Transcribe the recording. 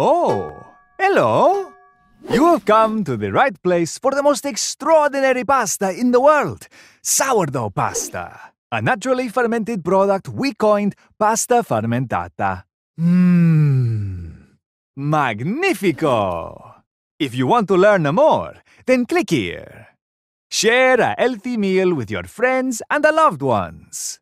Oh, hello! You have come to the right place for the most extraordinary pasta in the world, sourdough pasta, a naturally fermented product we coined pasta fermentata. Mmm, magnifico! If you want to learn more, then click here. Share a healthy meal with your friends and the loved ones.